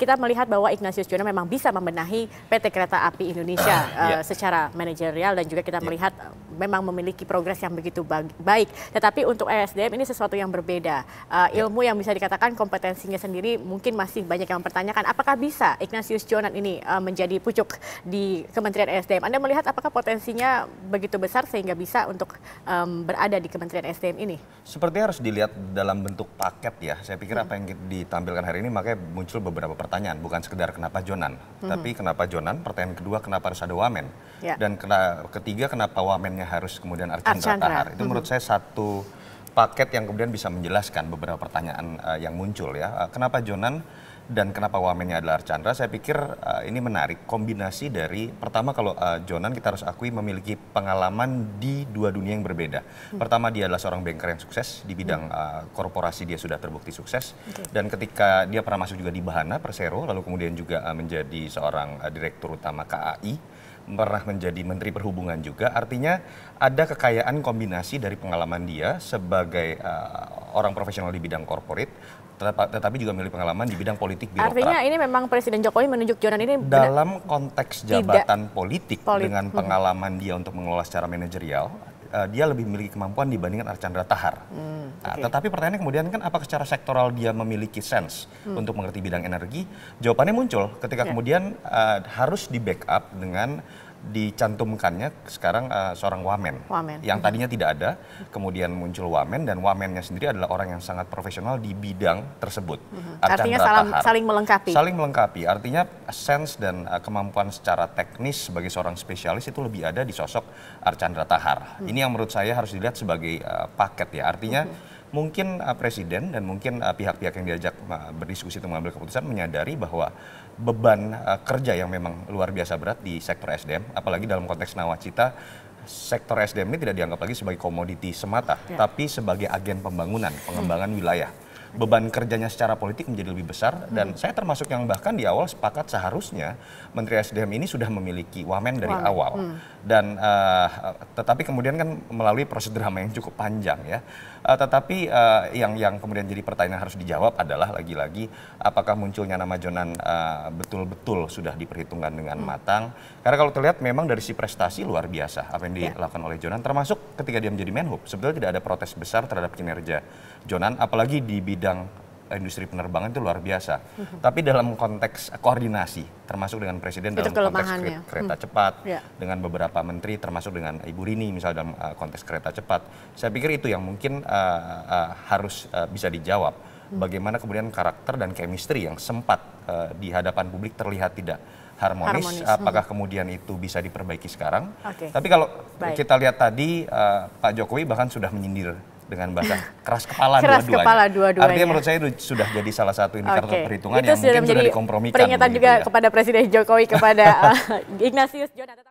kita melihat bahwa Ignatius Jonan memang bisa membenahi PT Kereta Api Indonesia uh, yeah. Iya. Eh, secara manajerial dan juga kita yeah. melihat uh, memang memiliki progres yang begitu baik. Tetapi untuk ESDM ini sesuatu yang berbeda. Uh, ilmu yeah. yang bisa dikatakan kompetensinya sendiri mungkin masih banyak yang mempertanyakan apakah bisa Ignatius Jonan ini uh, menjadi pucuk di Kementerian ESDM. Anda melihat apakah potensinya begitu besar sehingga bisa untuk um, berada di Kementerian ESDM ini? Sepertinya harus dilihat dalam bentuk paket ya. Saya pikir hmm. apa yang ditampilkan hari ini makanya muncul beberapa pertanyaan pertanyaan, bukan sekedar kenapa Jonan, mm-hmm. tapi kenapa Jonan. Pertanyaan kedua kenapa harus ada Wamen, yeah. dan kena, ketiga kenapa Wamennya harus kemudian Archandra, Archandra. Tahar. Itu mm-hmm. menurut mhm. saya satu paket yang kemudian bisa menjelaskan beberapa pertanyaan uh, yang muncul ya. Uh, kenapa Jonan? dan kenapa wamennya adalah Archandra, saya pikir uh, ini menarik kombinasi dari pertama kalau uh, Jonan kita harus akui memiliki pengalaman di dua dunia yang berbeda. Hmm. Pertama dia adalah seorang banker yang sukses di bidang hmm. uh, korporasi dia sudah terbukti sukses okay. dan ketika dia pernah masuk juga di Bahana Persero lalu kemudian juga uh, menjadi seorang uh, direktur utama KAI pernah menjadi Menteri Perhubungan juga. Artinya ada kekayaan kombinasi dari pengalaman dia sebagai uh, orang profesional di bidang korporat, tetapi juga memiliki pengalaman di bidang politik birokrat. Artinya ini memang Presiden Jokowi menunjuk Jonan ini dalam konteks jabatan tidak. politik dengan hmm. pengalaman dia untuk mengelola secara manajerial, eh, dia lebih memiliki kemampuan dibandingkan Archandra Tahar. Hmm, nah, okay. tetapi pertanyaannya kemudian kan apakah secara sektoral dia memiliki sense hmm. untuk mengerti bidang energi? Jawabannya muncul ketika yeah. kemudian uh, harus di backup dengan dicantumkannya sekarang uh, seorang wamen, wamen yang tadinya tidak ada, kemudian muncul wamen dan wamennya sendiri adalah orang yang sangat profesional di bidang tersebut. uh mm-hmm. -huh. Artinya salam, saling melengkapi. Saling melengkapi, artinya sense dan uh, kemampuan secara teknis sebagai seorang spesialis itu lebih ada di sosok Archandra Tahar. uh mm-hmm. -huh. Ini yang menurut saya harus dilihat sebagai uh, paket ya, artinya. uh mm-hmm. -huh mungkin uh, presiden dan mungkin uh, pihak-pihak uh, yang diajak uh, berdiskusi untuk mengambil keputusan menyadari bahwa beban uh, kerja yang memang luar biasa berat di sektor SDM, apalagi dalam konteks nawacita sektor SDM ini tidak dianggap lagi sebagai komoditi semata, ya. tapi sebagai agen pembangunan, pengembangan hmm. wilayah beban kerjanya secara politik menjadi lebih besar dan hmm. saya termasuk yang bahkan di awal sepakat seharusnya Menteri SDM ini sudah memiliki wamen dari wow. awal hmm. dan uh, tetapi kemudian kan melalui proses drama yang cukup panjang ya uh, tetapi uh, yang yang kemudian jadi pertanyaan harus dijawab adalah lagi-lagi apakah munculnya nama Jonan betul betul-betul sudah diperhitungkan dengan hmm. matang karena kalau terlihat memang dari si prestasi luar biasa apa yang ya. dilakukan ya. oleh Jonan termasuk ketika dia menjadi Menhub sebetulnya tidak ada protes besar terhadap kinerja Jonan apalagi di bidang bidang industri penerbangan itu luar biasa. Mm-hmm. Tapi dalam konteks koordinasi, termasuk dengan presiden itu dalam konteks kereta mm-hmm. cepat, yeah. dengan beberapa menteri, termasuk dengan Ibu Rini misalnya dalam uh, konteks kereta cepat, saya pikir itu yang mungkin uh, uh, harus uh, bisa dijawab. Mm. Bagaimana kemudian karakter dan chemistry yang sempat uh, di hadapan publik terlihat tidak harmonis, harmonis. apakah hmm. kemudian itu bisa diperbaiki sekarang. Okay. Tapi kalau Baik. kita lihat tadi uh, Pak Jokowi bahkan sudah menyindir dengan bahasa keras kepala dua-duanya. kepala dua-duanya. Artinya menurut saya itu sudah jadi salah satu indikator okay. perhitungan itu yang sudah mungkin sudah dikompromikan. Peringatan juga ya. kepada Presiden Jokowi kepada uh, Ignatius Jonathan.